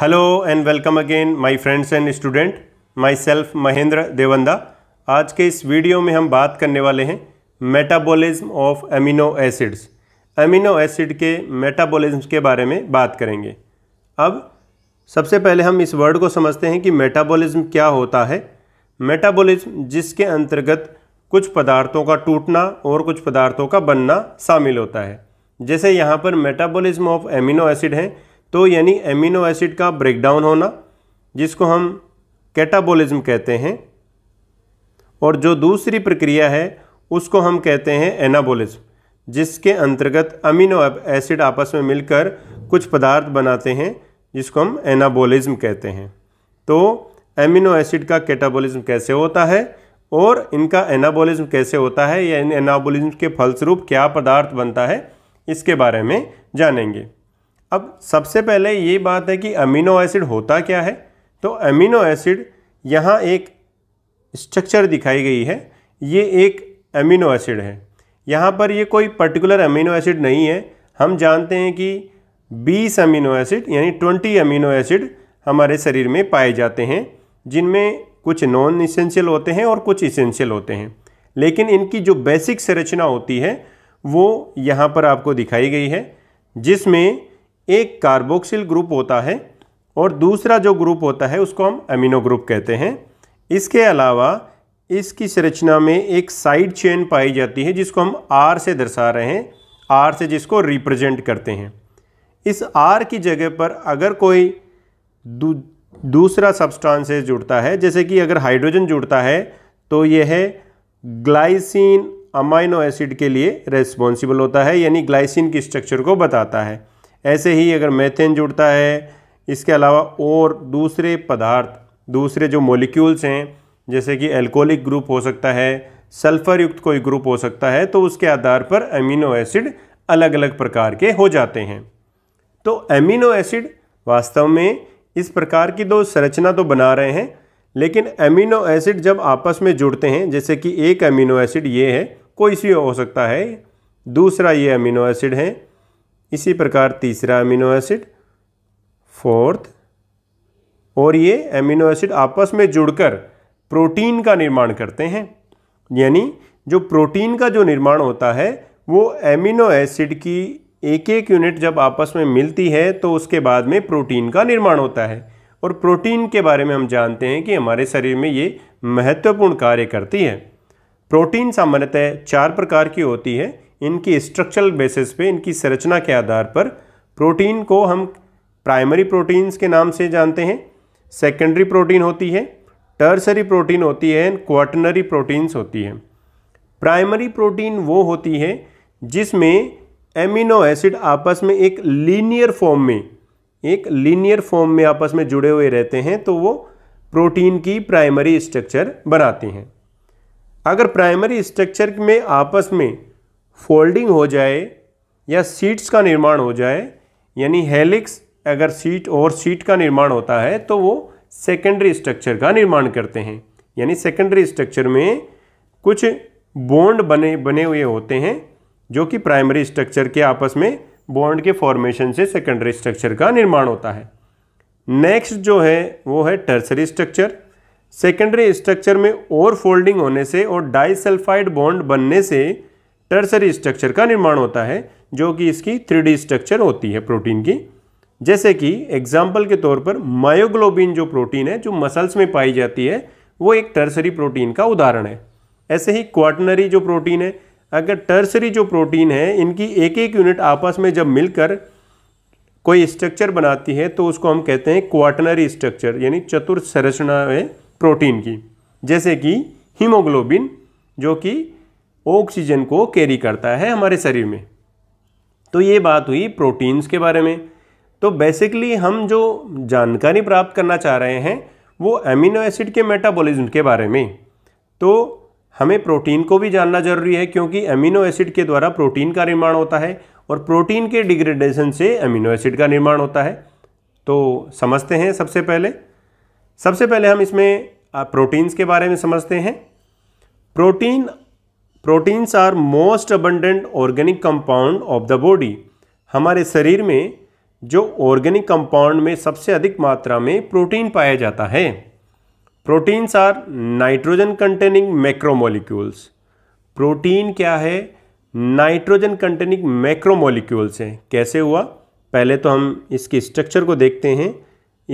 hello and welcome again my friends and student myself Mahendra Devanda आज के इस video में हम बात करने वाले हैं metabolism of amino acids amino acid के मेटाबॉलिज्म के बारे में बात करेंगे अब सबसे पहले हम इस वर्ड को समझते हैं कि मेटाबॉलिज्म क्या होता है मेटाबॉलिज्म जिसके अंतर्गत कुछ पदार्थों का टूटना और कुछ पदार्थों का बनना शामिल होता है जैसे यहाँ पर मेटाबॉलिज्म ऑफ एमिनो एसिड हैं तो यानी एमिनो एसिड का ब्रेकडाउन होना जिसको हम कैटाबोलिज्म कहते हैं और जो दूसरी प्रक्रिया है उसको हम कहते हैं एनाबोलिज्म जिसके अंतर्गत अमीनो एसिड आपस में मिलकर कुछ पदार्थ बनाते हैं जिसको हम एनाबोलिज्म कहते हैं तो एमिनो एसिड का कैटाबोलिज्म कैसे होता है और इनका एनाबोलिज्म कैसे होता है या इन एनाबोलिज्म के फलस्वरूप क्या पदार्थ बनता है इसके बारे में जानेंगे अब सबसे पहले ये बात है कि अमीनो एसिड होता क्या है तो अमीनो एसिड यहाँ एक स्ट्रक्चर दिखाई गई है ये एक अमीनो एसिड है यहाँ पर ये कोई पर्टिकुलर अमीनो एसिड नहीं है हम जानते हैं कि 20 अमीनो एसिड यानी 20 अमीनो एसिड हमारे शरीर में पाए जाते हैं जिनमें कुछ नॉन इसेंशियल होते हैं और कुछ इसेंशियल होते हैं लेकिन इनकी जो बेसिक संरचना होती है वो यहाँ पर आपको दिखाई गई है जिसमें एक कार्बोक्सिल ग्रुप होता है और दूसरा जो ग्रुप होता है उसको हम अमीनो ग्रुप कहते हैं इसके अलावा इसकी संरचना में एक साइड चेन पाई जाती है जिसको हम आर से दर्शा रहे हैं आर से जिसको रिप्रेजेंट करते हैं इस आर की जगह पर अगर कोई दू, दूसरा सब्सटेंस से जुड़ता है जैसे कि अगर हाइड्रोजन जुड़ता है तो यह है ग्लाइसिन अमाइनो एसिड के लिए रेस्पॉन्सिबल होता है यानी ग्लाइसिन की स्ट्रक्चर को बताता है ऐसे ही अगर मैथेन जुड़ता है इसके अलावा और दूसरे पदार्थ दूसरे जो मोलिक्यूल्स हैं जैसे कि एल्कोहलिक ग्रुप हो सकता है सल्फ़र युक्त कोई ग्रुप हो सकता है तो उसके आधार पर अमीनो एसिड अलग अलग प्रकार के हो जाते हैं तो अमीनो एसिड वास्तव में इस प्रकार की दो संरचना तो बना रहे हैं लेकिन अमीनो एसिड जब आपस में जुड़ते हैं जैसे कि एक अमीनो एसिड ये है कोई सी हो सकता है दूसरा ये अमीनो एसिड है इसी प्रकार तीसरा अमीनो एसिड फोर्थ और ये अमीनो एसिड आपस में जुड़कर प्रोटीन का निर्माण करते हैं यानी जो प्रोटीन का जो निर्माण होता है वो एमिनो एसिड की एक एक यूनिट जब आपस में मिलती है तो उसके बाद में प्रोटीन का निर्माण होता है और प्रोटीन के बारे में हम जानते हैं कि हमारे शरीर में ये महत्वपूर्ण कार्य करती है प्रोटीन सामान्यतः चार प्रकार की होती है इनकी स्ट्रक्चरल बेसिस पे इनकी संरचना के आधार पर प्रोटीन को हम प्राइमरी प्रोटीन्स के नाम से जानते हैं सेकेंडरी प्रोटीन होती है टर्सरी प्रोटीन होती है एंड क्वाटनरी प्रोटीन्स होती है प्राइमरी प्रोटीन वो होती है जिसमें एमिनो एसिड आपस में एक लीनियर फॉर्म में एक लीनियर फॉर्म में आपस में जुड़े हुए रहते हैं तो वो प्रोटीन की प्राइमरी स्ट्रक्चर बनाती हैं अगर प्राइमरी स्ट्रक्चर में आपस में फोल्डिंग हो जाए या सीट्स का निर्माण हो जाए यानी हेलिक्स अगर सीट और सीट का निर्माण होता है तो वो सेकेंडरी स्ट्रक्चर का निर्माण करते हैं यानी सेकेंडरी स्ट्रक्चर में कुछ बॉन्ड बने बने हुए होते हैं जो कि प्राइमरी स्ट्रक्चर के आपस में बॉन्ड के फॉर्मेशन से सेकेंडरी स्ट्रक्चर का निर्माण होता है नेक्स्ट जो है वो है टर्सरी स्ट्रक्चर सेकेंडरी स्ट्रक्चर में और फोल्डिंग होने से और डाइसल्फाइड बॉन्ड बनने से टर्सरी स्ट्रक्चर का निर्माण होता है जो कि इसकी थ्री स्ट्रक्चर होती है प्रोटीन की जैसे कि एग्जाम्पल के तौर पर मायोग्लोबिन जो प्रोटीन है जो मसल्स में पाई जाती है वो एक टर्सरी प्रोटीन का उदाहरण है ऐसे ही क्वाटनरी जो प्रोटीन है अगर टर्सरी जो प्रोटीन है इनकी एक एक यूनिट आपस में जब मिलकर कोई स्ट्रक्चर बनाती है तो उसको हम कहते हैं क्वाटनरी स्ट्रक्चर यानी चतुर संरचना है प्रोटीन की जैसे कि हीमोग्लोबिन जो कि ऑक्सीजन को कैरी करता है हमारे शरीर में तो ये बात हुई प्रोटीन्स के बारे में तो बेसिकली हम जो जानकारी प्राप्त करना चाह रहे हैं वो एमिनो एसिड के मेटाबॉलिज्म के बारे में तो हमें प्रोटीन को भी जानना जरूरी है क्योंकि एमिनो एसिड के द्वारा प्रोटीन का निर्माण होता है और प्रोटीन के डिग्रेडेशन से एमिनो एसिड का निर्माण होता है तो समझते हैं सबसे पहले सबसे पहले हम इसमें प्रोटीन्स के बारे में समझते हैं protein proteins are most abundant organic compound of the body हमारे शरीर में जो ऑर्गेनिक कंपाउंड में सबसे अधिक मात्रा में प्रोटीन पाया जाता है proteins are nitrogen containing macromolecules protein क्या है नाइट्रोजन कंटेनिंग मैक्रोमोलिक्यूल्स हैं कैसे हुआ पहले तो हम इसके स्ट्रक्चर को देखते हैं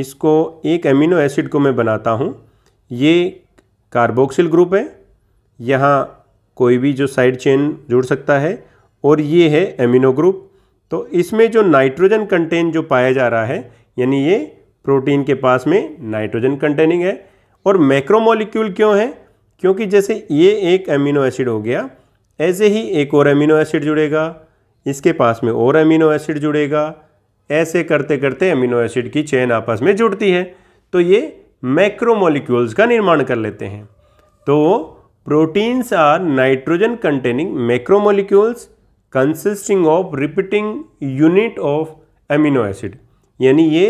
इसको एक एमिनो एसिड को मैं बनाता हूँ ये कार्बोक्सिल ग्रुप है यहाँ कोई भी जो साइड चेन जुड़ सकता है और ये है एमिनो ग्रुप तो इसमें जो नाइट्रोजन कंटेंट जो पाया जा रहा है यानी ये प्रोटीन के पास में नाइट्रोजन कंटेनिंग है और मैक्रोमोलिक्यूल क्यों है क्योंकि जैसे ये एक एमिनो एसिड हो गया ऐसे ही एक और एमिनो एसिड जुड़ेगा इसके पास में और एमिनो एसिड जुड़ेगा ऐसे करते करते एमिनो एसिड की चेन आपस में जुड़ती है तो ये मैक्रोमोलिक्यूल्स का निर्माण कर लेते हैं तो Proteins are nitrogen containing macromolecules consisting of repeating unit of amino acid यानी ये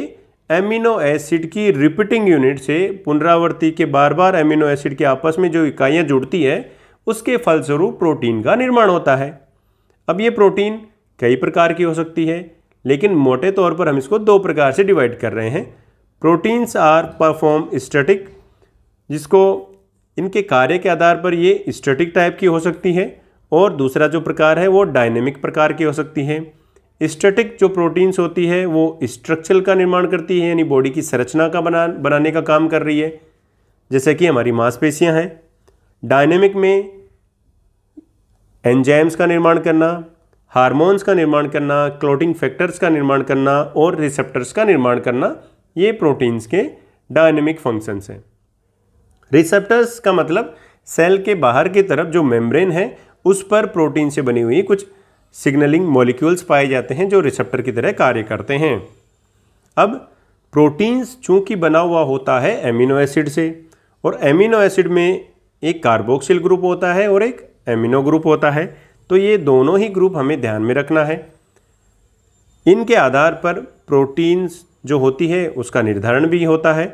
एमिनो एसिड की रिपीटिंग यूनिट से पुनरावृत्ति के बार बार एमिनो एसिड के आपस में जो इकाइयाँ जुड़ती है उसके फलस्वरूप प्रोटीन का निर्माण होता है अब ये प्रोटीन कई प्रकार की हो सकती है लेकिन मोटे तौर पर हम इसको दो प्रकार से डिवाइड कर रहे हैं प्रोटीन्स आर परफॉर्म स्टैटिक जिसको इनके कार्य के आधार पर ये स्टैटिक टाइप की हो सकती है और दूसरा जो प्रकार है वो डायनेमिक प्रकार की हो सकती है स्टैटिक जो प्रोटीन्स होती है वो स्ट्रक्चर का निर्माण करती है यानी बॉडी की संरचना का बना बनाने का काम कर रही है जैसे कि हमारी मांसपेशियां हैं डायनेमिक में एंजाइम्स का निर्माण करना हार्मोन्स का निर्माण करना क्लोटिंग फैक्टर्स का निर्माण करना और रिसेप्टर्स का निर्माण करना ये प्रोटीन्स के डायनेमिक फंक्शंस हैं रिसेप्टर्स का मतलब सेल के बाहर की तरफ जो मेम्ब्रेन है उस पर प्रोटीन से बनी हुई कुछ सिग्नलिंग मॉलिक्यूल्स पाए जाते हैं जो रिसेप्टर की तरह कार्य करते हैं अब प्रोटीन्स चूंकि बना हुआ होता है एमिनो एसिड से और एमिनो एसिड में एक कार्बोक्सिल ग्रुप होता है और एक एमिनो ग्रुप होता है तो ये दोनों ही ग्रुप हमें ध्यान में रखना है इनके आधार पर प्रोटीन्स जो होती है उसका निर्धारण भी होता है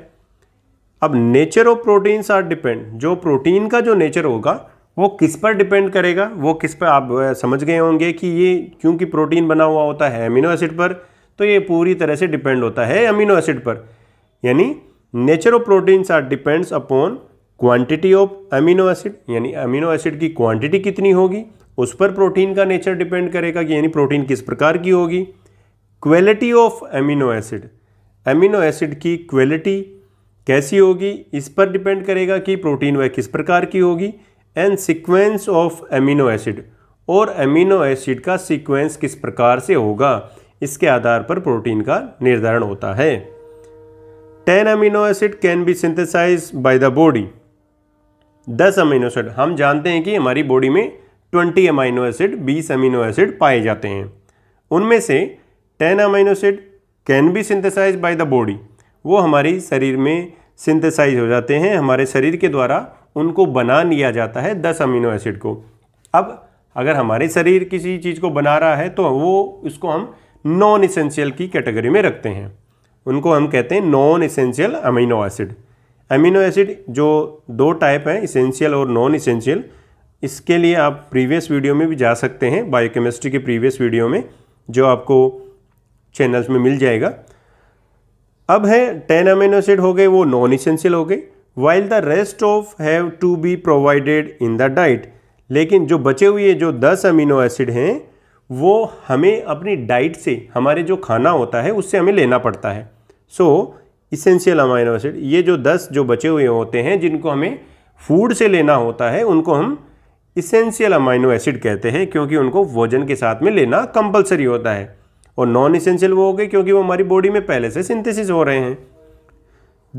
अब nature of proteins are depend जो प्रोटीन का जो नेचर होगा वो किस पर डिपेंड करेगा वो किस पर आप समझ गए होंगे कि ये क्योंकि प्रोटीन बना हुआ होता है अमीनो एसिड पर तो ये पूरी तरह से डिपेंड होता है अमीनो एसिड पर यानी nature of proteins are depends upon quantity of amino acid यानी अमीनो एसिड की क्वांटिटी कितनी होगी उस पर प्रोटीन का नेचर डिपेंड करेगा कि यानी प्रोटीन किस प्रकार की होगी quality of amino acid amino acid की क्वालिटी कैसी होगी इस पर डिपेंड करेगा कि प्रोटीन वह किस प्रकार की होगी and sequence of amino acid और एमिनो एसिड का सीक्वेंस किस प्रकार से होगा इसके आधार पर प्रोटीन का निर्धारण होता है ten amino acid can be synthesize by the body दस अमीनो एसिड हम जानते हैं कि हमारी बॉडी में ट्वेंटी अमीनो एसिड बीस अमीनो एसिड पाए जाते हैं उनमें से ten amino acid can be synthesize by the body वो हमारे शरीर में सिंथेसाइज हो जाते हैं हमारे शरीर के द्वारा उनको बना लिया जाता है दस अमीनो एसिड को अब अगर हमारे शरीर किसी चीज़ को बना रहा है तो वो उसको हम नॉन इसेंशियल की कैटेगरी में रखते हैं उनको हम कहते हैं non essential amino acid amino acid जो दो टाइप हैं इसेंशियल और नॉन इसेंशियल इसके लिए आप प्रीवियस वीडियो में भी जा सकते हैं बायोकेमिस्ट्री के प्रीवियस वीडियो में जो आपको चैनल्स में मिल जाएगा अब है टेन अमीनो एसिड हो गए वो नॉन इसेंशियल हो गए while the rest of have to be provided in the diet लेकिन जो बचे हुए जो दस अमीनो एसिड हैं वो हमें अपनी डाइट से हमारे जो खाना होता है उससे हमें लेना पड़ता है सो इसेंशियल अमीनो एसिड ये जो दस जो बचे हुए होते हैं जिनको हमें फूड से लेना होता है उनको हम इसेंशियल अमाइनो एसिड कहते हैं क्योंकि उनको भोजन के साथ में लेना कंपलसरी होता है और नॉन इसेंशियल वो हो गए क्योंकि वो हमारी बॉडी में पहले से सिंथेसिस हो रहे हैं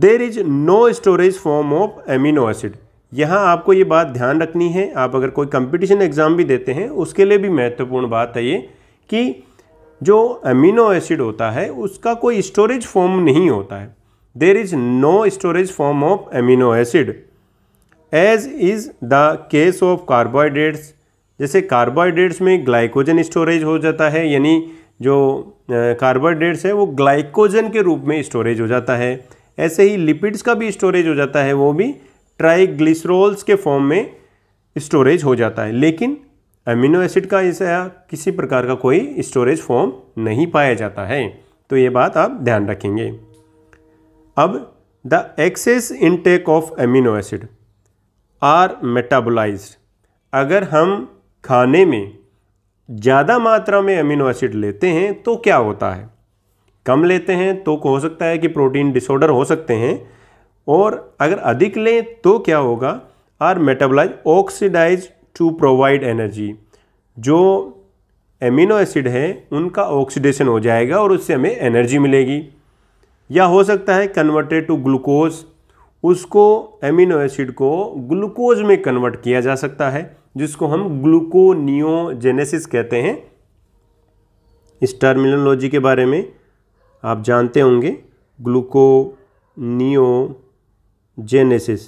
there is no storage form of amino acid यहाँ आपको ये बात ध्यान रखनी है आप अगर कोई कंपटीशन एग्ज़ाम भी देते हैं उसके लिए भी महत्वपूर्ण बात है ये कि जो अमीनो एसिड होता है उसका कोई स्टोरेज फॉर्म नहीं होता है there is no storage form of amino acid as is the case of carbohydrates जैसे कार्बोहाइड्रेट्स में ग्लाइकोजन स्टोरेज हो जाता है यानी जो कार्बोहाइड्रेट्स है वो ग्लाइकोजन के रूप में स्टोरेज हो जाता है ऐसे ही लिपिड्स का भी स्टोरेज हो जाता है वो भी ट्राइग्लिसरोल्स के फॉर्म में स्टोरेज हो जाता है लेकिन अमीनो एसिड का ऐसा किसी प्रकार का कोई स्टोरेज फॉर्म नहीं पाया जाता है तो ये बात आप ध्यान रखेंगे अब the excess intake of amino acid are metabolised अगर हम खाने में ज़्यादा मात्रा में अमीनो एसिड लेते हैं तो क्या होता है कम लेते हैं तो हो सकता है कि प्रोटीन डिसऑर्डर हो सकते हैं और अगर अधिक लें तो क्या होगा are metabolise oxidise to provide energy जो एमिनो एसिड है उनका ऑक्सीडेशन हो जाएगा और उससे हमें एनर्जी मिलेगी या हो सकता है कन्वर्टेड टू ग्लूकोज उसको एमिनो एसिड को ग्लूकोज में कन्वर्ट किया जा सकता है जिसको हम ग्लूकोनियोजेनेसिस कहते हैं इस टर्मिनोलॉजी के बारे में आप जानते होंगे ग्लूकोनियोजेनेसिस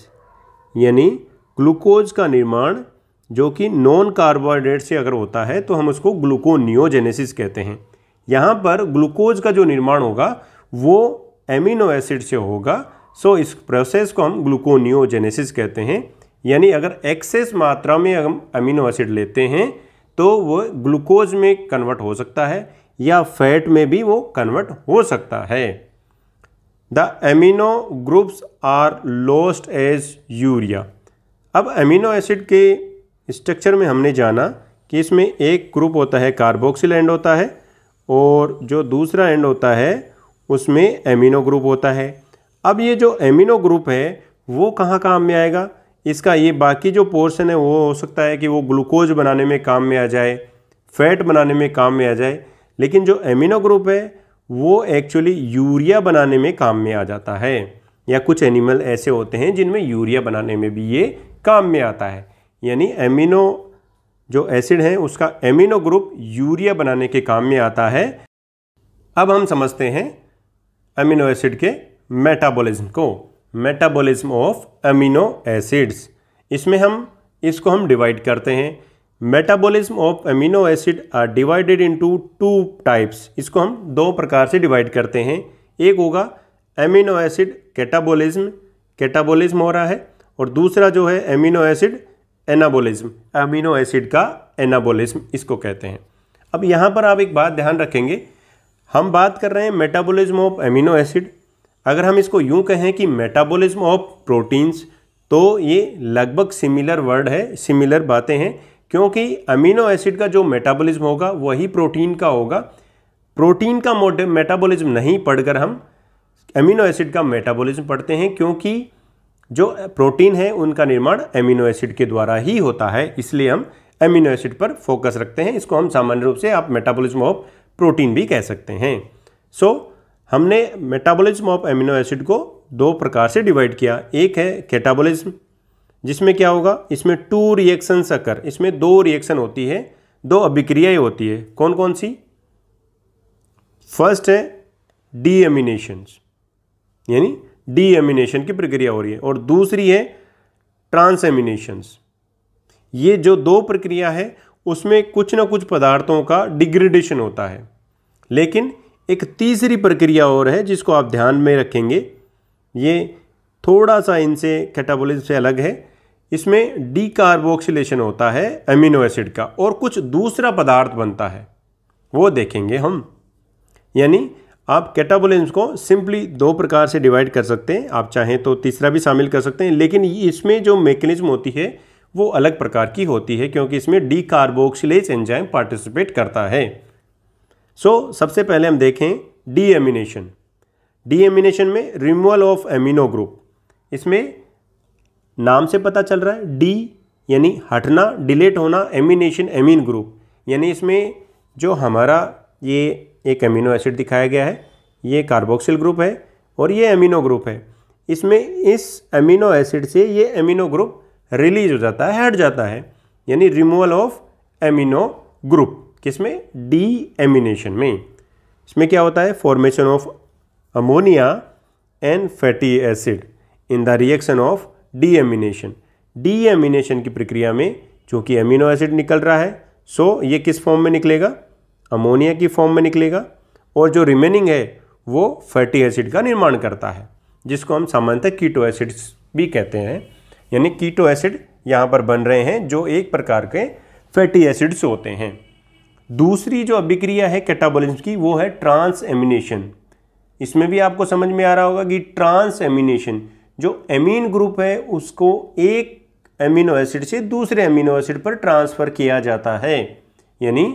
यानी ग्लूकोज का निर्माण जो कि नॉन कार्बोहाइड्रेट से अगर होता है तो हम उसको ग्लूकोनियोजेनेसिस कहते हैं यहाँ पर ग्लूकोज का जो निर्माण होगा वो एमिनो एसिड से होगा सो इस प्रोसेस को हम ग्लूकोनियोजेनेसिस कहते हैं यानी अगर एक्सेस मात्रा में हम अमीनो एसिड लेते हैं तो वो ग्लूकोज में कन्वर्ट हो सकता है या फैट में भी वो कन्वर्ट हो सकता है the amino groups are lost as urea अब एमिनो एसिड के स्ट्रक्चर में हमने जाना कि इसमें एक ग्रुप होता है कार्बोक्सिल एंड होता है और जो दूसरा एंड होता है उसमें एमिनो ग्रुप होता है अब ये जो एमिनो ग्रुप है वो कहाँ काम में आएगा इसका ये बाकी जो पोर्शन है वो हो सकता है कि वो ग्लूकोज बनाने में काम में आ जाए फैट बनाने में काम में आ जाए लेकिन जो एमिनो ग्रुप है वो एक्चुअली यूरिया बनाने में काम में आ जाता है या कुछ एनिमल ऐसे होते हैं जिनमें यूरिया बनाने में भी ये काम में आता है यानी एमिनो जो एसिड है उसका एमिनो ग्रुप यूरिया बनाने के काम में आता है अब हम समझते हैं एमिनो एसिड के मेटाबॉलिज्म को मेटाबॉलिज्म ऑफ अमीनो एसिड्स इसमें हम इसको हम डिवाइड करते हैं metabolism of amino acid are divided into two types इसको हम दो प्रकार से डिवाइड करते हैं एक होगा एमिनो एसिड कैटाबोलिज्म कैटाबोलिज्म हो रहा है और दूसरा जो है amino acid anabolism amino acid का एनाबोलिज्म इसको कहते हैं अब यहाँ पर आप एक बात ध्यान रखेंगे हम बात कर रहे हैं मेटाबॉलिज्म ऑफ एमिनो एसिड अगर हम इसको यूँ कहें कि मेटाबॉलिज्म ऑफ प्रोटीन्स तो ये लगभग सिमिलर वर्ड है सिमिलर बातें हैं क्योंकि अमीनो एसिड का जो मेटाबॉलिज्म होगा वही प्रोटीन का होगा प्रोटीन का मेटाबॉलिज्म नहीं पढ़कर हम अमीनो एसिड का मेटाबॉलिज्म पढ़ते हैं क्योंकि जो प्रोटीन है उनका निर्माण अमीनो एसिड के द्वारा ही होता है इसलिए हम अमीनो एसिड पर फोकस रखते हैं इसको हम सामान्य रूप से आप मेटाबॉलिज्म ऑफ प्रोटीन भी कह सकते हैं सो so, हमने मेटाबॉलिज्म ऑफ एमिनो एसिड को दो प्रकार से डिवाइड किया एक है कैटाबॉलिज्म जिसमें क्या होगा इसमें टू रिएक्शन अकर इसमें दो रिएक्शन होती है दो अभिक्रियाएं होती है कौन कौन सी फर्स्ट है डी यानी डी एमिनेशन की प्रक्रिया हो रही है और दूसरी है ट्रांसएमिनेशंस ये जो दो प्रक्रिया है उसमें कुछ ना कुछ पदार्थों का डिग्रेडेशन होता है लेकिन एक तीसरी प्रक्रिया और है जिसको आप ध्यान में रखेंगे ये थोड़ा सा इनसे कैटाबोलिज से अलग है इसमें डीकार्बोक्सिलेशन होता है अमीनो एसिड का और कुछ दूसरा पदार्थ बनता है वो देखेंगे हम यानी आप कैटाबोलेंस को सिंपली दो प्रकार से डिवाइड कर सकते हैं आप चाहें तो तीसरा भी शामिल कर सकते हैं लेकिन इसमें जो मेकेनिज्म होती है वो अलग प्रकार की होती है क्योंकि इसमें डी एंजाइम पार्टिसिपेट करता है सो so, सबसे पहले हम देखें डी एमिनेशन डी एमिनेशन में रिमूवल ऑफ एमिनो ग्रुप इसमें नाम से पता चल रहा है डी यानी हटना डिलेट होना एमिनेशन एमिन ग्रुप यानी इसमें जो हमारा ये एक एमिनो एसिड दिखाया गया है ये कार्बोक्सिल ग्रुप है और ये एमिनो ग्रुप है इसमें इस एमिनो एसिड से ये एमिनो ग्रुप रिलीज हो जाता है हट जाता है यानी रिमूवल ऑफ एमिनो ग्रुप किसमें डी एमिनेशन में इसमें क्या होता है formation of ammonia and fatty acid in the reaction of deamination deamination की प्रक्रिया में चूँकि एमिनो एसिड निकल रहा है सो ये किस फॉर्म में निकलेगा अमोनिया की फॉर्म में निकलेगा और जो रिमेनिंग है वो फैटी एसिड का निर्माण करता है जिसको हम सामान्यतः कीटो एसिड्स भी कहते हैं यानी कीटो एसिड यहाँ पर बन रहे हैं जो एक प्रकार के फैटी एसिड्स होते हैं दूसरी जो अभिक्रिया है कैटाबोलिज्म की वो है ट्रांस एमिनेशन इसमें भी आपको समझ में आ रहा होगा कि ट्रांस एमिनेशन जो एमीन ग्रुप है उसको एक एमिनो एसिड से दूसरे एमिनो एसिड पर ट्रांसफ़र किया जाता है यानी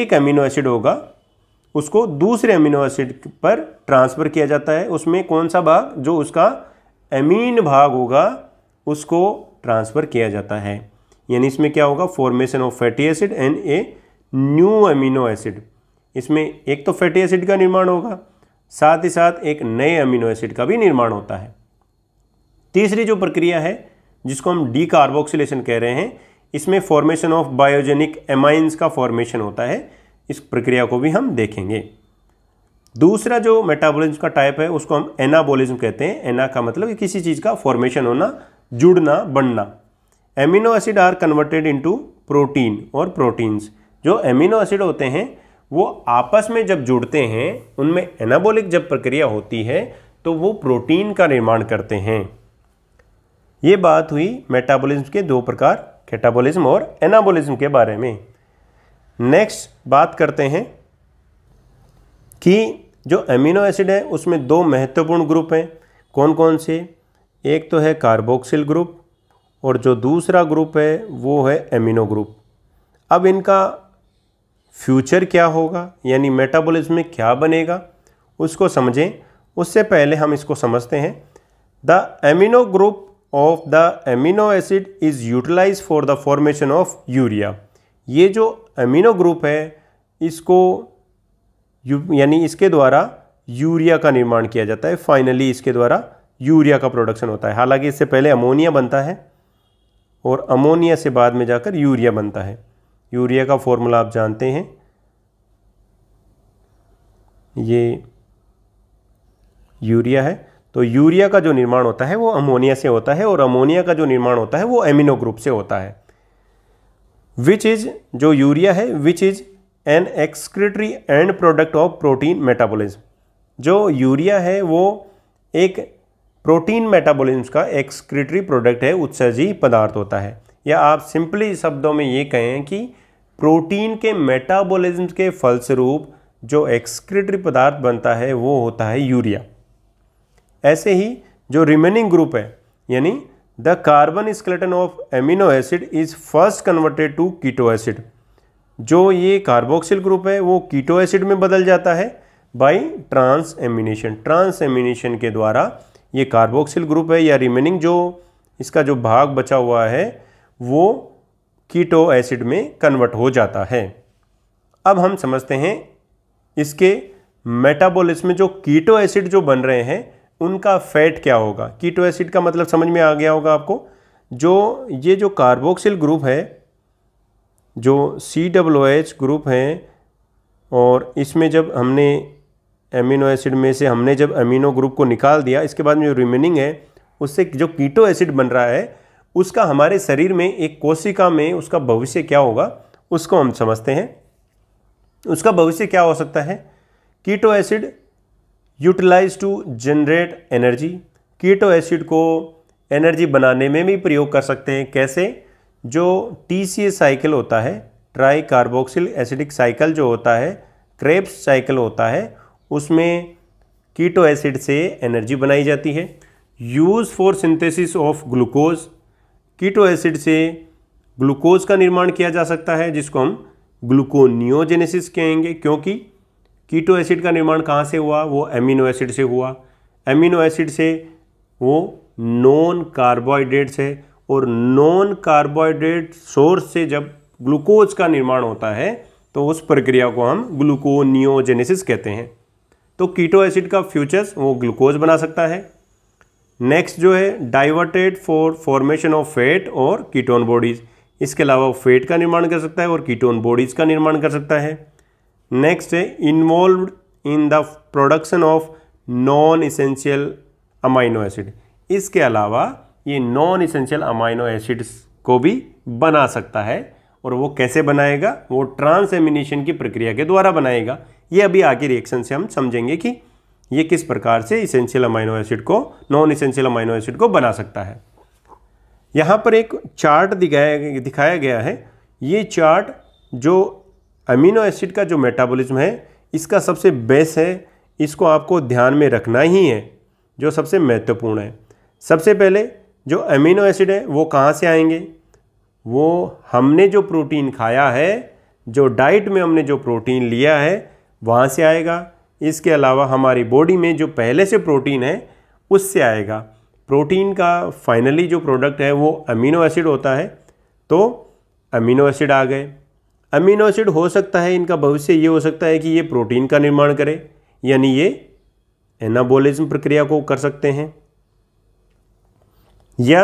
एक एमिनो एसिड होगा उसको दूसरे एमिनो एसिड पर ट्रांसफ़र किया जाता है उसमें कौन सा भाग जो उसका एमीन भाग होगा उसको ट्रांसफ़र किया जाता है यानी इसमें क्या होगा formation of fatty acid and a new amino acid इसमें एक तो फैटी एसिड का निर्माण होगा साथ ही साथ एक नए अमीनो एसिड का भी निर्माण होता है तीसरी जो प्रक्रिया है जिसको हम डी कार्बोक्सिलेशन कह रहे हैं इसमें फॉर्मेशन ऑफ बायोजेनिक एमाइंस का फॉर्मेशन होता है इस प्रक्रिया को भी हम देखेंगे दूसरा जो मेटाबॉलिज्म का टाइप है उसको हम एनाबोलिज्म कहते हैं एना का मतलब कि किसी चीज़ का फॉर्मेशन होना जुड़ना बनना amino acid are converted into protein और प्रोटीन्स जो एमिनो एसिड होते हैं वो आपस में जब जुड़ते हैं उनमें एनाबोलिक जब प्रक्रिया होती है तो वो प्रोटीन का निर्माण करते हैं ये बात हुई मेटाबॉलिज्म के दो प्रकार कैटाबॉलिज्म और एनाबॉलिज्म के बारे में नेक्स्ट बात करते हैं कि जो एमिनो एसिड है उसमें दो महत्वपूर्ण ग्रुप हैं कौन कौन से एक तो है कार्बोक्सिल ग्रुप और जो दूसरा ग्रुप है वो है एमिनो ग्रुप अब इनका फ्यूचर क्या होगा यानी मेटाबॉलिज्म में क्या बनेगा उसको समझें उससे पहले हम इसको समझते हैं the amino group of the amino acid is utilise for the formation of urea ये जो एमिनो ग्रुप है इसको यानी इसके द्वारा यूरिया का निर्माण किया जाता है फाइनली इसके द्वारा यूरिया का प्रोडक्शन होता है हालांकि इससे पहले अमोनिया बनता है और अमोनिया से बाद में जाकर यूरिया बनता है यूरिया का फॉर्मूला आप जानते हैं ये यूरिया है तो यूरिया का जो निर्माण होता है वो अमोनिया से होता है और अमोनिया का जो निर्माण होता है वो एमिनो ग्रुप से होता है विच इज जो यूरिया है which is an excretory end product of protein metabolism जो यूरिया है वो एक प्रोटीन मेटाबोलिज्म का एक्सक्रेटरी प्रोडक्ट है उत्सर्जी पदार्थ होता है या आप सिंपली शब्दों में ये कहें कि प्रोटीन के मेटाबॉलिज्म के फलस्वरूप जो एक्सक्रेटरी पदार्थ बनता है वो होता है यूरिया ऐसे ही जो रिमेनिंग ग्रुप है यानी the carbon skeleton of amino acid is first converted to keto acid जो ये कार्बोक्सिल ग्रुप है वो कीटो एसिड में बदल जाता है by transamination transamination के द्वारा ये कार्बोक्सिल ग्रुप है या रिमेनिंग जो इसका जो भाग बचा हुआ है वो कीटो एसिड में कन्वर्ट हो जाता है अब हम समझते हैं इसके मेटाबॉलिज्म जो कीटो एसिड जो बन रहे हैं उनका फैट क्या होगा कीटो एसिड का मतलब समझ में आ गया होगा आपको जो ये जो कार्बोक्सिल ग्रुप है जो सी डब्लो एच ग्रुप है और इसमें जब हमने एमिनो एसिड में से हमने जब अमीनो ग्रुप को निकाल दिया इसके बाद में जो रिमेनिंग है उससे जो कीटो एसिड बन रहा है उसका हमारे शरीर में एक कोशिका में उसका भविष्य क्या होगा उसको हम समझते हैं उसका भविष्य क्या हो सकता है keto acid utilise to generate energy keto acid को एनर्जी बनाने में भी प्रयोग कर सकते हैं कैसे जो टी सी साइकिल होता है ट्राई कार्बोक्सिल एसिडिक साइकिल जो होता है क्रेप्स साइकिल होता है उसमें कीटो एसिड से एनर्जी बनाई जाती है use for synthesis of glucose keto acid से ग्लूकोज का निर्माण किया जा सकता है जिसको हम ग्लूकोनियोजेनेसिस कहेंगे क्योंकि कीटो एसिड का निर्माण कहाँ से हुआ वो एमिनो एसिड से हुआ एमिनो एसिड से वो नॉन कार्बोहाइड्रेट्स है और नॉन कार्बोहाइड्रेट सोर्स से जब ग्लूकोज का निर्माण होता है तो उस प्रक्रिया को हम ग्लूकोनियोजेनेसिस कहते हैं तो कीटो एसिड का फ्यूचर्स वो ग्लूकोज बना सकता है नेक्स्ट जो है diverted for formation of fat और कीटोन बॉडीज इसके अलावा वो फैट का निर्माण कर सकता है और कीटोन बॉडीज का निर्माण कर सकता है नेक्स्ट है involve in the production of non essential amino acid इसके अलावा ये नॉन इसेंशियल अमाइनो एसिड्स को भी बना सकता है और वो कैसे बनाएगा वो ट्रांस एमिनेशन की प्रक्रिया के द्वारा बनाएगा ये अभी आगे रिएक्शन से हम समझेंगे कि ये किस प्रकार से इसेंशियल अमाइनो एसिड को नॉन इसेंशियल अमाइनो एसिड को बना सकता है यहाँ पर एक चार्ट दिखाया दिखाया गया है ये चार्ट जो अमीनो एसिड का जो मेटाबॉलिज्म है इसका सबसे बेस है इसको आपको ध्यान में रखना ही है जो सबसे महत्वपूर्ण है सबसे पहले जो अमीनो एसिड है वो कहाँ से आएंगे वो हमने जो प्रोटीन खाया है जो डाइट में हमने जो प्रोटीन लिया है वहाँ से आएगा इसके अलावा हमारी बॉडी में जो पहले से प्रोटीन है उससे आएगा प्रोटीन का फाइनली जो प्रोडक्ट है वो अमीनो एसिड होता है तो अमीनो एसिड आ गए अमीनो एसिड हो सकता है इनका भविष्य ये हो सकता है कि ये प्रोटीन का निर्माण करे यानी ये एनाबोलिज्म प्रक्रिया को कर सकते हैं या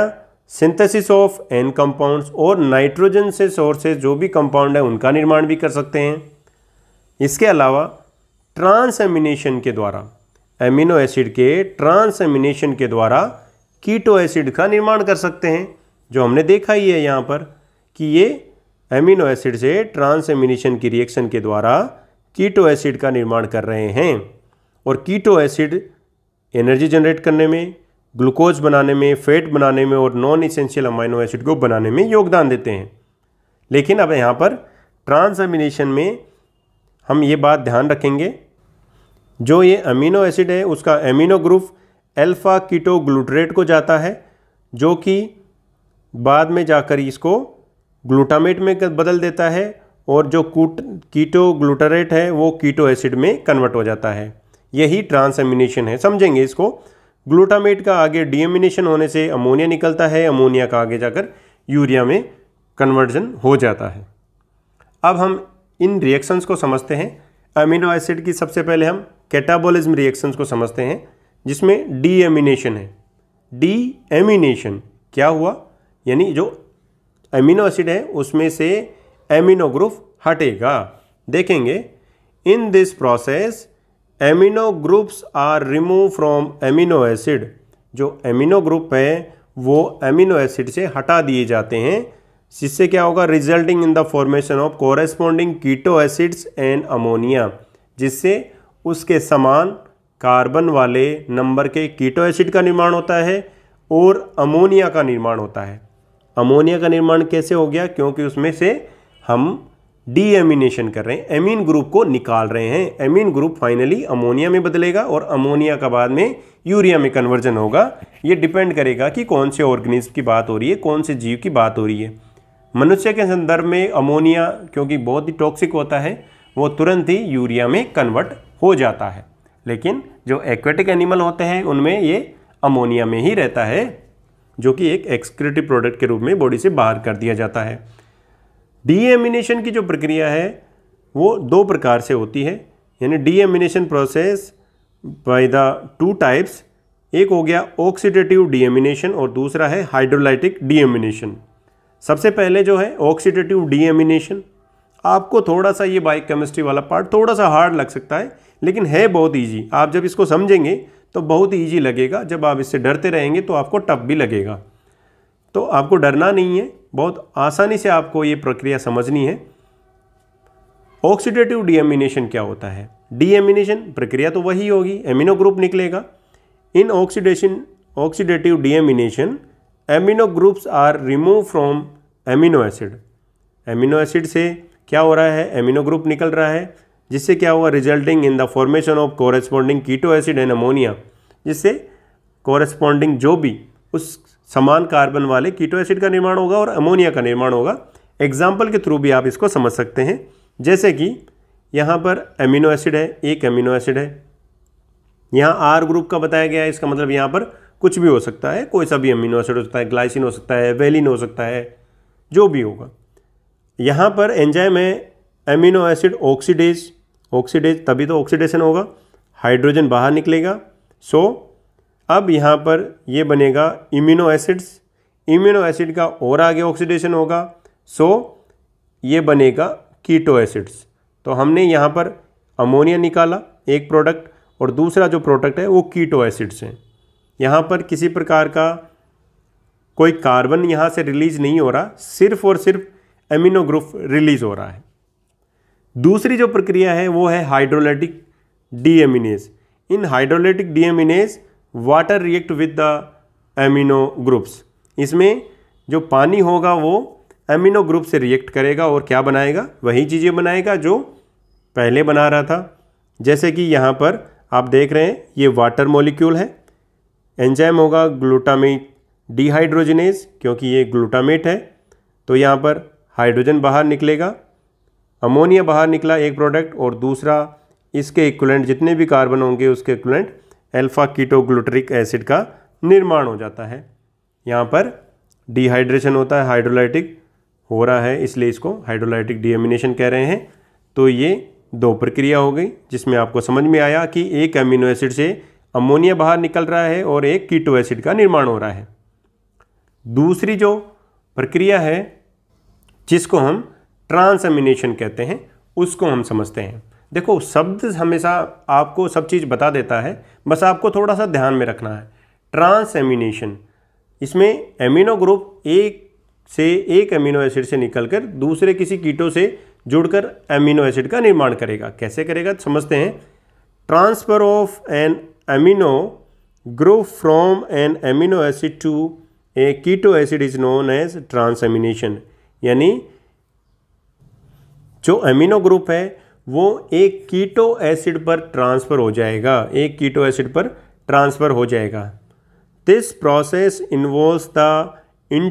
सिंथेसिस ऑफ एन कंपाउंड्स और नाइट्रोजन से सोर्सेज जो भी कंपाउंड है उनका निर्माण भी कर सकते हैं इसके अलावा ट्रांसएमिनेशन के द्वारा एमिनो एसिड के ट्रांसएमिनेशन के द्वारा कीटो एसिड का निर्माण कर सकते हैं जो हमने देखा ही है यहाँ पर कि ये एमिनो एसिड से ट्रांसएमिनेशन की रिएक्शन के द्वारा कीटो एसिड का निर्माण कर रहे हैं और कीटो एसिड एनर्जी जनरेट करने में ग्लूकोज बनाने में फैट बनाने में और नॉन इसेंशियल अमाइनो एसिड को बनाने में योगदान देते हैं लेकिन अब यहाँ पर ट्रांसएमिनेशन में हम ये बात ध्यान रखेंगे जो ये अमीनो एसिड है उसका amino group alpha keto glutarate को जाता है जो कि बाद में जाकर इसको ग्लूटामेट में बदल देता है और जो कूट कीटो ग्लूटरेट है वो कीटो एसिड में कन्वर्ट हो जाता है यही ट्रांसएमिनेशन है समझेंगे इसको ग्लूटामेट का आगे डीएमिनेशन होने से अमोनिया निकलता है अमोनिया का आगे जाकर यूरिया में कन्वर्जन हो जाता है अब हम इन रिएक्शंस को समझते हैं अमीनो एसिड की सबसे पहले हम कैटाबोलिज्म रिएक्शंस को समझते हैं जिसमें डीएमिनेशन है डीएमिनेशन क्या हुआ यानी जो एमिनो एसिड है उसमें से एमिनो ग्रुप हटेगा देखेंगे in this process amino groups are remove from amino acid जो एमिनो ग्रुप है वो एमिनो एसिड से हटा दिए जाते हैं जिससे क्या होगा resulting in the formation of corresponding keto acids and ammonia जिससे उसके समान कार्बन वाले नंबर के कीटो एसिड का निर्माण होता है और अमोनिया का निर्माण होता है अमोनिया का निर्माण कैसे हो गया क्योंकि उसमें से हम डीएमिनेशन कर रहे हैं एमीन ग्रुप को निकाल रहे हैं एमीन ग्रुप फाइनली अमोनिया में बदलेगा और अमोनिया का बाद में यूरिया में कन्वर्जन होगा ये डिपेंड करेगा कि कौन से ऑर्गेनिज्म की बात हो रही है कौन से जीव की बात हो रही है मनुष्य के संदर्भ में अमोनिया क्योंकि बहुत ही टॉक्सिक होता है वो तुरंत ही यूरिया में कन्वर्ट हो जाता है लेकिन जो एक्वेटिक एनिमल होते हैं उनमें ये अमोनिया में ही रहता है जो कि एक एक्सक्रेटिव प्रोडक्ट के रूप में बॉडी से बाहर कर दिया जाता है डीएमिनेशन की जो प्रक्रिया है वो दो प्रकार से होती है यानी deamination process by the two types एक हो गया ऑक्सीडेटिव डीएमिनेशन और दूसरा है हाइड्रोलाइटिक डीएमिनेशन सबसे पहले जो है ऑक्सीडेटिव डीएमिनेशन आपको थोड़ा सा ये बाइक केमिस्ट्री वाला पार्ट थोड़ा सा हार्ड लग सकता है लेकिन है बहुत ईजी आप जब इसको समझेंगे तो बहुत ईजी लगेगा जब आप इससे डरते रहेंगे तो आपको टफ भी लगेगा तो आपको डरना नहीं है बहुत आसानी से आपको ये प्रक्रिया समझनी है ऑक्सीडेटिव डीएमिनेशन क्या होता है डीएमिनेशन प्रक्रिया तो वही होगी एमिनो ग्रुप निकलेगा in oxidation oxidative deamination amino groups are remove from amino acid amino acid से क्या हो रहा है एमिनो ग्रुप निकल रहा है जिससे क्या हुआ resulting in the formation of corresponding keto acid and ammonia जिससे कॉरेस्पॉन्डिंग जो भी उस समान कार्बन वाले कीटो एसिड का निर्माण होगा और अमोनिया का निर्माण होगा एग्जाम्पल के थ्रू भी आप इसको समझ सकते हैं जैसे कि यहाँ पर एमिनो एसिड है एक एमिनो एसिड है यहाँ आर ग्रुप का बताया गया है इसका मतलब यहाँ पर कुछ भी हो सकता है कोई सा भी अमीनो एसिड हो सकता है ग्लाइसिन हो सकता है वेलिन हो सकता है जो भी होगा यहाँ पर एंजाइम है एमिनो एसिड ऑक्सीडेज ऑक्सीडेज तभी तो ऑक्सीडेशन होगा हाइड्रोजन बाहर निकलेगा सो so, अब यहाँ पर ये बनेगा इम्यूनो एसिड्स इम्यूनो एसिड का और आगे ऑक्सीडेशन होगा सो so, ये बनेगा कीटो एसिड्स तो हमने यहाँ पर अमोनिया निकाला एक प्रोडक्ट और दूसरा जो प्रोडक्ट है वो कीटो एसिड्स हैं यहाँ पर किसी प्रकार का कोई कार्बन यहाँ से रिलीज नहीं हो रहा सिर्फ और सिर्फ एमिनो ग्रुप रिलीज हो रहा है दूसरी जो प्रक्रिया है वो है hydrolytic deaminase in hydrolytic deaminase water react with the amino groups इसमें जो पानी होगा वो एमिनो ग्रुप से रिएक्ट करेगा और क्या बनाएगा वही चीज़ें बनाएगा जो पहले बना रहा था जैसे कि यहाँ पर आप देख रहे हैं ये वाटर मॉलिक्यूल है एंजाइम होगा ग्लूटामेट डिहाइड्रोजनेज क्योंकि ये ग्लूटामेट है तो यहाँ पर हाइड्रोजन बाहर निकलेगा अमोनिया बाहर निकला एक प्रोडक्ट और दूसरा इसके इक्वलेंट जितने भी कार्बन होंगे उसके इक्वलेंट अल्फ़ा कीटोग्लूटरिक एसिड का निर्माण हो जाता है यहाँ पर डिहाइड्रेशन होता है हाइड्रोलाइटिक हो रहा है इसलिए इसको हाइड्रोलाइटिक डिएमिनेशन कह रहे हैं तो ये दो प्रक्रिया हो गई जिसमें आपको समझ में आया कि एक अमीनो एसिड से अमोनिया बाहर निकल रहा है और एक कीटो एसिड का निर्माण हो रहा है दूसरी जो प्रक्रिया है जिसको हम ट्रांसमिनेशन कहते हैं उसको हम समझते हैं देखो शब्द हमेशा आपको सब चीज़ बता देता है बस आपको थोड़ा सा ध्यान में रखना है ट्रांसमिनेशन इसमें एमिनो ग्रुप एक से एक एमिनो एसिड से निकलकर दूसरे किसी कीटो से जुड़कर एमिनो एसिड का निर्माण करेगा कैसे करेगा समझते हैं transfer of an amino group from an amino acid to a keto acid is known as transamination यानी जो अमीनो ग्रुप है वो एक कीटो एसिड पर ट्रांसफ़र हो जाएगा एक कीटो एसिड पर ट्रांसफ़र हो जाएगा this process involve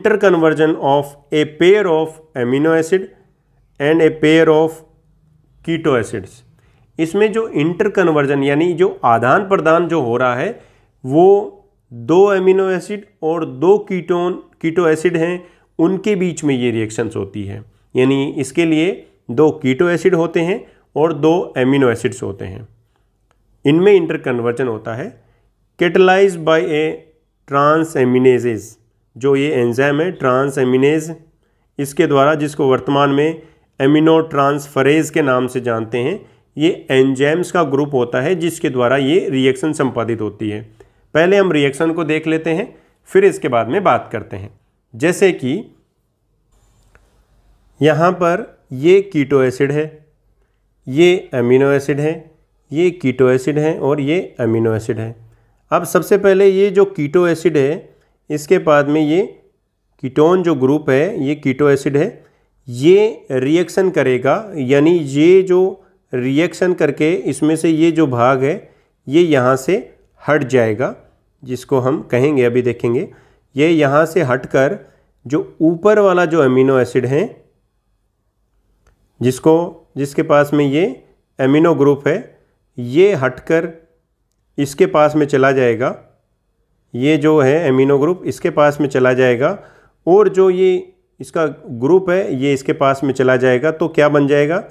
the conversion of a pair of amino acid and a pair of keto acids इसमें जो इंटरकन्वर्जन यानी जो आदान प्रदान जो हो रहा है वो दो एमिनो एसिड और दो कीटोन कीटो एसिड हैं उनके बीच में ये रिएक्शंस होती है यानी इसके लिए दो कीटो एसिड होते हैं और दो एमिनो एसिड्स होते हैं इनमें इंटरकन्वर्जन होता है catalyse by a transaminases जो ये एंजाइम है ट्रांस एमिनेज इसके द्वारा जिसको वर्तमान में एमिनो ट्रांसफरेज के नाम से जानते हैं ये एंजाइम्स का ग्रुप होता है जिसके द्वारा ये रिएक्शन संपादित होती है पहले हम रिएक्शन को देख लेते हैं फिर इसके बाद में बात करते हैं जैसे कि यहाँ पर ये कीटो एसिड है ये अमीनो एसिड है ये कीटो एसिड है और ये अमीनो एसिड है अब सबसे पहले ये जो कीटो एसिड है इसके बाद में ये कीटोन जो ग्रुप है ये कीटो एसिड है ये रिएक्शन करेगा यानी ये जो रिएक्शन करके इसमें से ये जो भाग है ये यहाँ से हट जाएगा जिसको हम कहेंगे अभी देखेंगे ये यहाँ से हटकर जो ऊपर वाला जो अमीनो एसिड है जिसको जिसके पास में ये एमिनो ग्रुप है ये हटकर इसके पास में चला जाएगा ये जो है एमिनो ग्रुप इसके पास में चला जाएगा और जो ये इसका ग्रुप है ये इसके पास में चला जाएगा तो क्या बन जाएगा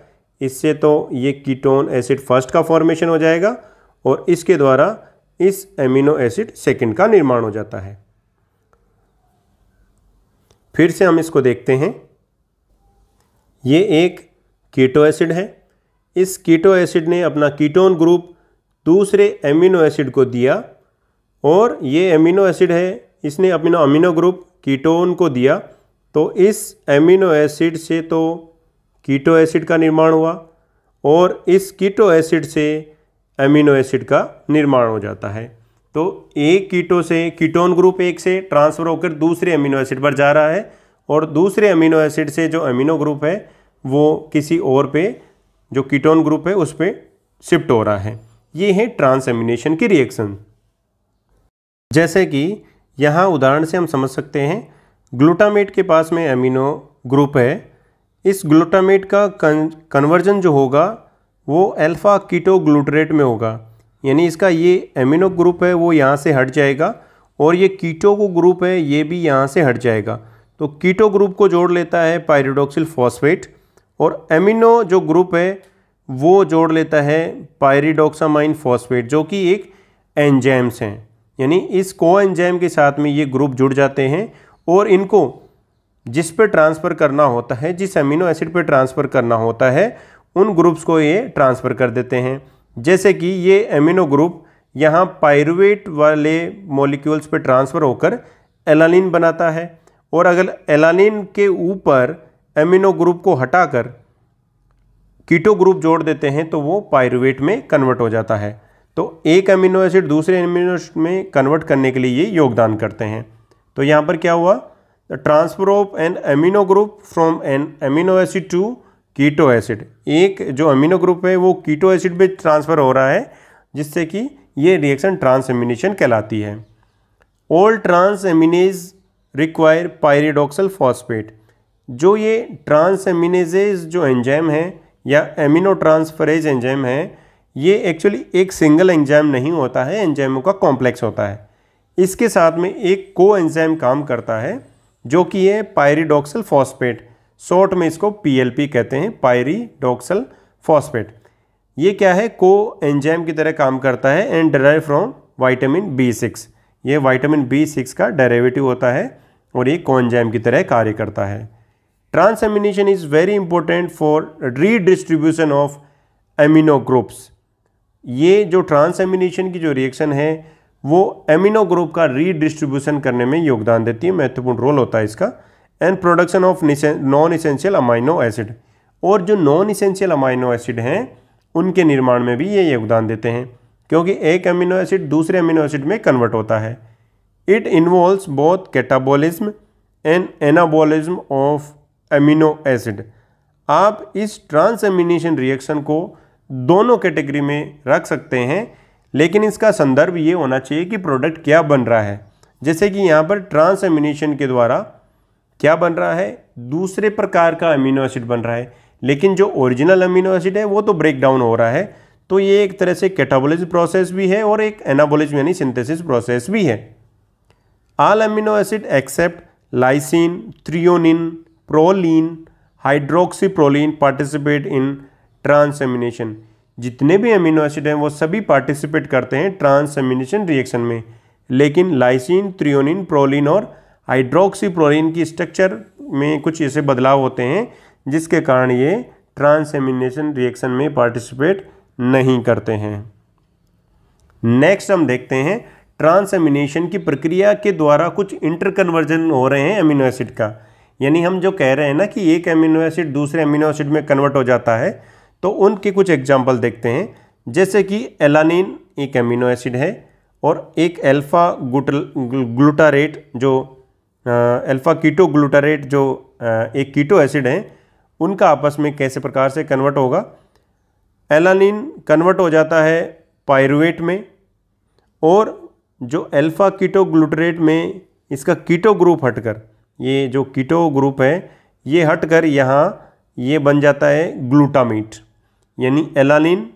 इससे तो ये कीटोन एसिड फर्स्ट का फॉर्मेशन हो जाएगा और इसके द्वारा इस एमिनो एसिड सेकंड का निर्माण हो जाता है फिर से हम इसको देखते हैं ये एक कीटो एसिड है इस कीटो एसिड ने अपना कीटोन ग्रुप दूसरे एमिनो एसिड को दिया और ये एमिनो एसिड है इसने अपना अमीनो ग्रुप कीटोन को दिया तो इस एमिनो एसिड से तो कीटो एसिड का निर्माण हुआ और इस कीटो एसिड से एमिनो एसिड का निर्माण हो जाता है तो एक कीटो से कीटोन ग्रुप एक से ट्रांसफर होकर दूसरे अमीनो एसिड पर जा रहा है और दूसरे अमीनो एसिड से जो अमीनो ग्रुप है वो किसी और पे जो कीटोन ग्रुप है उस पर शिफ्ट हो रहा है ये है ट्रांसएमिनेशन की रिएक्शन जैसे कि यहाँ उदाहरण से हम समझ सकते हैं ग्लूटामेट के पास में अमीनो ग्रुप है इस ग्लूटामेट का कन्वर्जन जो होगा वो अल्फ़ा कीटो ग्लूटरेट में होगा यानी इसका ये एमिनो ग्रुप है वो यहाँ से हट जाएगा और ये कीटो को ग्रुप है ये भी यहाँ से हट जाएगा तो कीटो ग्रुप को जोड़ लेता है पायरिडोक्सिल फॉस्फेट और एमिनो जो ग्रुप है वो जोड़ लेता है पायरिडोक्सामाइन फॉस्फेट जो कि एक एंजाइम्स हैं यानी इस को एंजाइम के साथ में ये ग्रुप जुड़ जाते हैं और इनको जिस पे ट्रांसफ़र करना होता है जिस एमिनो एसिड पे ट्रांसफ़र करना होता है उन ग्रुप्स को ये ट्रांसफ़र कर देते हैं जैसे कि ये एमिनो ग्रुप यहाँ पायरुवेट वाले मॉलिक्यूल्स पे ट्रांसफ़र होकर एलानिन बनाता है और अगर एलानिन के ऊपर एमिनो ग्रुप को हटाकर कीटो ग्रुप जोड़ देते हैं तो वो पायरुवेट में कन्वर्ट हो जाता है तो एक अमीनो एसिड दूसरे अमीनो में कन्वर्ट करने के लिए ये योगदान करते हैं तो यहाँ पर क्या हुआ the transfer of an amino group from an amino acid to keto acid एक जो अमीनो ग्रुप है वो कीटो एसिड में ट्रांसफ़र हो रहा है जिससे कि ये रिएक्शन ट्रांस एमिनेशन कहलाती है all transaminase require pyridoxal phosphate जो ये ट्रांस एमिनेजेज जो एंजाइम है या एमिनो ट्रांसफरेज एंजाइम है ये एक्चुअली एक सिंगल एंजाइम नहीं होता है एंजाइमों का कॉम्प्लेक्स होता है इसके साथ में एक को एंजाइम काम करता है जो कि ये पायरेडोक्सल फॉस्फेट शॉर्ट में इसको पीएलपी कहते हैं पायरी डॉक्सल फॉस्फेट ये क्या है को एंजाइम की तरह काम करता है and derive from vitamin B six ये वाइटामिन बी सिक्स का डेरेवेटिव होता है और ये कोएंजाइम की तरह कार्य करता है transamination is very important for redistribution of amino groups ये जो ट्रांसएमिनेशन की जो रिएक्शन है वो एमिनो ग्रुप का रीडिस्ट्रीब्यूशन करने में योगदान देती है महत्वपूर्ण रोल होता है इसका and production of non essential amino acid और जो नॉन इसेंशियल अमाइनो एसिड हैं उनके निर्माण में भी ये योगदान देते हैं क्योंकि एक अमीनो एसिड दूसरे अमीनो एसिड में कन्वर्ट होता है it involves both catabolism and anabolism of amino acid आप इस ट्रांसएमिनेशन रिएक्शन को दोनों कैटेगरी में रख सकते हैं लेकिन इसका संदर्भ ये होना चाहिए कि प्रोडक्ट क्या बन रहा है जैसे कि यहाँ पर ट्रांसएमिनेशन के द्वारा क्या बन रहा है दूसरे प्रकार का अमीनो एसिड बन रहा है लेकिन जो ओरिजिनल अमीनो एसिड है वो तो ब्रेक डाउन हो रहा है तो ये एक तरह से कैटाबोलिज प्रोसेस भी है और एक एनाबोलिज यानी सिंथेसिस प्रोसेस भी है all amino acid except lysine threonine proline hydroxy proline participate in transamination जितने भी अमीनो एसिड हैं वो सभी पार्टिसिपेट करते हैं ट्रांसमिनेशन रिएक्शन में लेकिन लाइसिन थ्रियोनिन प्रोलिन और हाइड्रोक्सीप्लोरीन की स्ट्रक्चर में कुछ ऐसे बदलाव होते हैं जिसके कारण ये ट्रांसएमिनेशन रिएक्शन में पार्टिसिपेट नहीं करते हैं नेक्स्ट हम देखते हैं ट्रांसएमिनेशन की प्रक्रिया के द्वारा कुछ इंटरकन्वर्जन हो रहे हैं अमीनो एसिड का यानी हम जो कह रहे हैं ना कि एक अमीनो एसिड दूसरे अमीनो एसिड में कन्वर्ट हो जाता है तो उनके कुछ एग्जाम्पल देखते हैं जैसे कि एलानिन एक अमीनो एसिड है और एक एल्फा गुटल ग्लूटारेट जो अल्फ़ा कीटो ग्लूटारेट जो एक कीटो एसिड हैं उनका आपस में कैसे प्रकार से कन्वर्ट होगा एलानिन कन्वर्ट हो जाता है पायरुवेट में और जो अल्फ़ा कीटो ग्लूटरेट में इसका कीटो ग्रुप हटकर ये जो कीटो ग्रुप है ये हटकर यहाँ ये बन जाता है ग्लूटामीट यानी एलानिन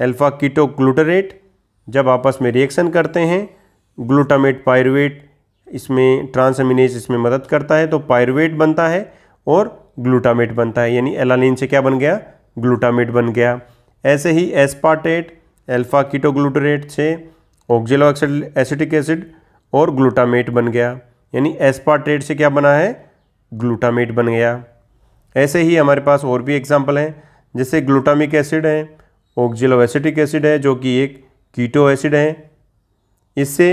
अल्फ़ा कीटो ग्लूटरेट जब आपस में रिएक्शन करते हैं ग्लूटामेट पायरुवेट इसमें ट्रांसअमिनेज इसमें मदद करता है तो पायरवेट बनता है और ग्लूटामेट बनता है यानी एलानिन से क्या बन गया ग्लूटामेट बन गया ऐसे ही एस्पार्टेट एल्फ़ा कीटोग्लूटरेट से ऑक्जेलो एसिटिक एसिड और ग्लूटामेट बन गया यानी एस्पार्टेट से क्या बना है ग्लूटामेट बन गया ऐसे ही हमारे पास और भी एग्जाम्पल हैं जैसे ग्लूटामिक एसिड है ऑक्जेलो एसिटिक एसिड है जो कि एक कीटो एसिड है इससे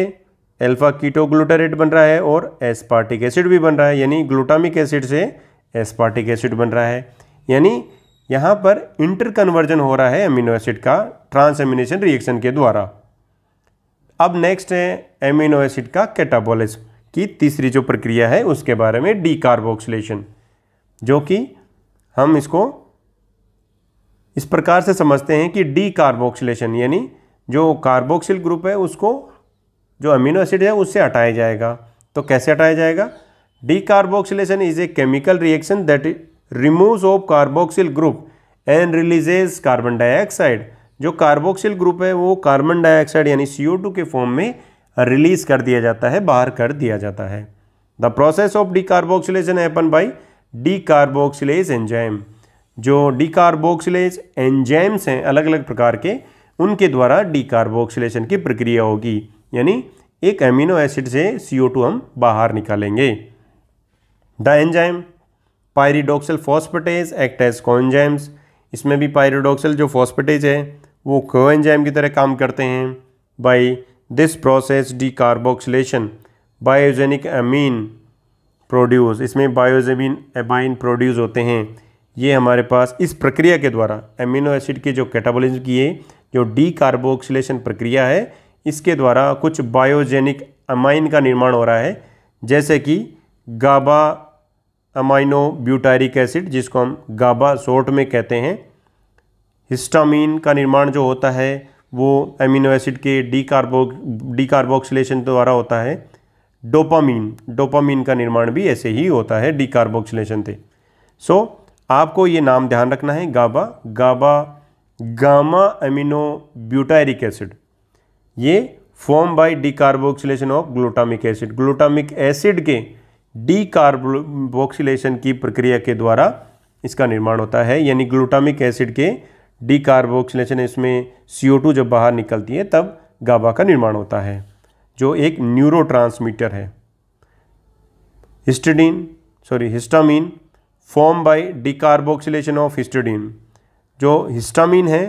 अल्फा कीटो ग्लूटारेट बन रहा है और एस्पार्टिक एसिड भी बन रहा है यानी ग्लूटामिक एसिड से एस्पार्टिक एसिड बन रहा है यानी यहाँ पर इंटर कन्वर्जन हो रहा है अमीनो एसिड का ट्रांसएमिनेशन रिएक्शन के द्वारा अब नेक्स्ट है एमिनो एसिड का कैटाबोलिस की तीसरी जो प्रक्रिया है उसके बारे में डीकार्बोक्सिलेशन जो कि हम इसको इस प्रकार से समझते हैं कि डीकार्बोक्सिलेशन यानी जो कार्बोक्सिल ग्रुप है उसको जो अमीनो एसिड है उससे हटाया जाएगा तो कैसे हटाया जाएगा decarboxylation is a chemical reaction that removes off carboxyl group and releases carbon dioxide जो कार्बोक्सिल ग्रुप है वो कार्बन डाइऑक्साइड यानी सी के फॉर्म में रिलीज कर दिया जाता है बाहर कर दिया जाता है the process of carboxylation happen by decarboxylase enzyme जो कार्बोक्सिलेज एंजाइम्स हैं अलग अलग प्रकार के उनके द्वारा डीकार्बोक्सिलेशन की प्रक्रिया होगी यानी एक एमिनो एसिड से CO2 हम बाहर निकालेंगे the enzyme pyridoxal phosphatase act as coenzymes इसमें भी पायरिडोक्सल जो फॉस्पेटेज है वो एंजाइम की तरह काम करते हैं by this process decarboxylation biogenic amine produce इसमें बायोजेमिन एमाइन प्रोड्यूस होते हैं ये हमारे पास इस प्रक्रिया के द्वारा एमिनो एसिड के जो कैटाबोलिज्म की है जो डी कार्बोक्सलेशन प्रक्रिया है इसके द्वारा कुछ बायोजेनिक अमाइन का निर्माण हो रहा है जैसे कि गाबा अमाइनो ब्यूटारिक एसिड जिसको हम गाबा सोट में कहते हैं हिस्टामिन का निर्माण जो होता है वो अमीनो एसिड के डीकार्बो डीकार्बोक्सिलेशन द्वारा होता है डोपामीन डोपामीन का निर्माण भी ऐसे ही होता है डीकार्बोक्सिलेशन से सो आपको ये नाम ध्यान रखना है GABA GABA gamma amino butyric acid ये form by decarboxylation of glutamic acid glutamic acid के डीकार्बोक्सिलेशन की प्रक्रिया के द्वारा इसका निर्माण होता है यानी ग्लूटामिक एसिड के डीकार्बोक्सिलेशन इसमें CO2 जब बाहर निकलती है तब गाबा का निर्माण होता है जो एक न्यूरो है histidine sorry histamine form by decarboxylation of histidine जो हिस्टामीन है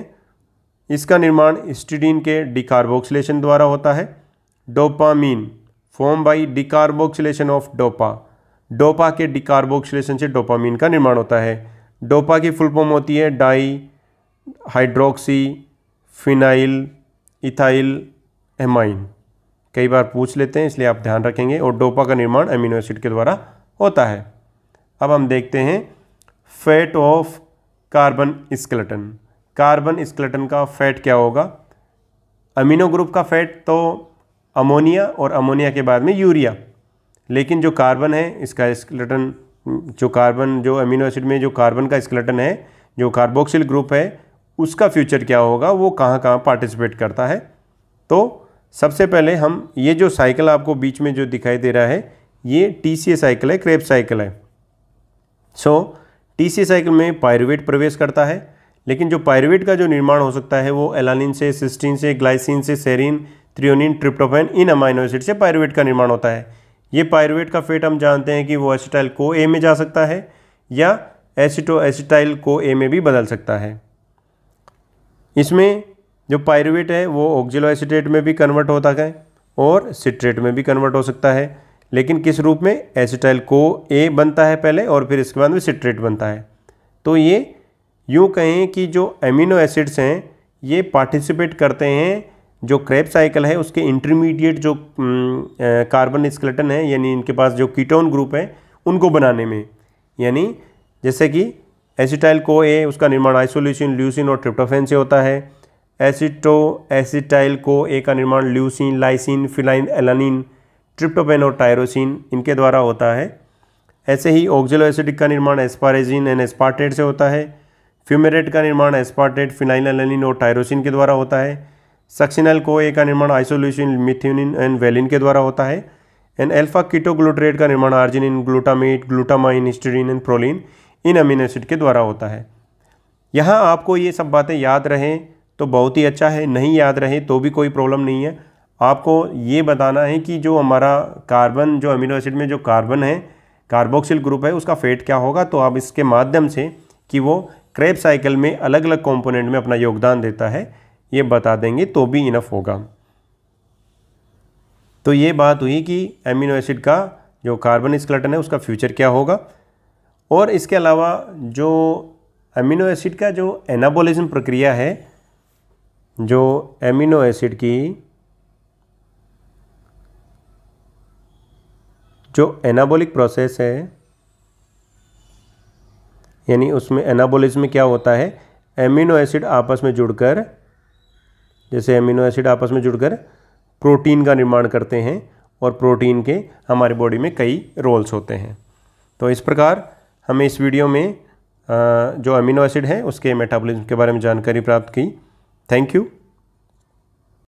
इसका निर्माण स्टीडीन के डिकार्बोक्सिलेशन द्वारा होता है dopamine form by decarboxylation of dopa dopa के डिकार्बोक्सिलेशन से डोपामीन का निर्माण होता है डोपा की फुल फॉर्म होती है di hydroxy phenyl ethyl amine कई बार पूछ लेते हैं इसलिए आप ध्यान रखेंगे और डोपा का निर्माण अमीनो एसिड के द्वारा होता है अब हम देखते हैं fate of carbon skeleton carbon skeleton का फैट क्या होगा अमीनो ग्रुप का फैट तो अमोनिया और अमोनिया के बाद में यूरिया लेकिन जो कार्बन है इसका स्केलेटन जो कार्बन जो अमीनो एसिड में जो कार्बन का स्केलेटन है जो कार्बोक्सिल ग्रुप है उसका फ्यूचर क्या होगा वो कहाँ कहाँ पार्टिसिपेट करता है तो सबसे पहले हम ये जो साइकिल आपको बीच में जो दिखाई दे रहा है ये टी सी साइकिल है क्रेप साइकिल है सो टी सी साइकिल में पायरुवेट प्रवेश करता है लेकिन जो पायरवेट का जो निर्माण हो सकता है वो एलानिन से सिस्टीन से ग्लाइसिन से सेरिन थ्रियोनिन ट्रिप्टोफेन इन अमाइनो एसिड से पायरवेट का निर्माण होता है ये पायरवेट का फेट हम जानते हैं कि वो एसिटाइल को ए में जा सकता है या एसिटो एसिटाइल को ए में भी बदल सकता है इसमें जो पायरवेट है वो ऑक्जिलो एसिटेट में भी कन्वर्ट होता है और सिट्रेट में भी कन्वर्ट हो सकता है लेकिन किस रूप में एसिटाइल को ए बनता है पहले और फिर इसके बाद में सिट्रेट बनता है तो ये यूँ कहें कि जो एमिनो एसिड्स हैं ये पार्टिसिपेट करते हैं जो क्रेप साइकिल है उसके इंटरमीडिएट जो कार्बन स्केलेटन है यानी इनके पास जो कीटोन ग्रुप है उनको बनाने में यानी जैसे कि एसिटाइल को ए उसका निर्माण आइसोल्यूसिन ल्यूसिन और ट्रिप्टोफेन से होता है एसिटो एसिटाइल को ए का निर्माण ल्यूसिन लाइसिन फिलाइन एलानिन ट्रिप्टोफेन और टायरोसिन इनके द्वारा होता है ऐसे ही ऑक्जिलो एसिडिक का निर्माण एस्पारेजिन एंड एस्पार्टेट से होता है फ्यूमेरेट का निर्माण एस्पार्टेट फिनाइल एलिन और टायरोसिन के द्वारा होता है सक्सिनल कोए का निर्माण आइसोल्यूशन मिथ्यूनिन एंड वेलिन के द्वारा होता है एंड एल्फा कीटोग्लूट्रेट का निर्माण आर्जिनिन ग्लूटामेट ग्लूटामाइन स्टेरिन एंड प्रोलिन इन अमीनो एसिड के द्वारा होता है यहाँ आपको ये सब बातें याद रहें तो बहुत ही अच्छा है नहीं याद रहे तो भी कोई प्रॉब्लम नहीं है आपको ये बताना है कि जो हमारा कार्बन जो अमीनो एसिड में जो कार्बन है कार्बोक्सिल ग्रुप है उसका फेट क्या होगा तो आप इसके माध्यम से कि वो क्रेब साइकिल में अलग अलग कंपोनेंट में अपना योगदान देता है ये बता देंगे तो भी इनफ होगा तो ये बात हुई कि एमिनो एसिड का जो कार्बन स्कलेटन है उसका फ्यूचर क्या होगा और इसके अलावा जो एमिनो एसिड का जो एनाबोलिज्म प्रक्रिया है जो एमिनो एसिड की जो एनाबोलिक प्रोसेस है यानी उसमें एनाबोलिज्म में क्या होता है एमिनो एसिड आपस में जुड़कर जैसे एमिनो एसिड आपस में जुड़कर प्रोटीन का निर्माण करते हैं और प्रोटीन के हमारे बॉडी में कई रोल्स होते हैं तो इस प्रकार हमें इस वीडियो में जो अमीनो एसिड है उसके मेटाबॉलिज्म के बारे में जानकारी प्राप्त की थैंक यू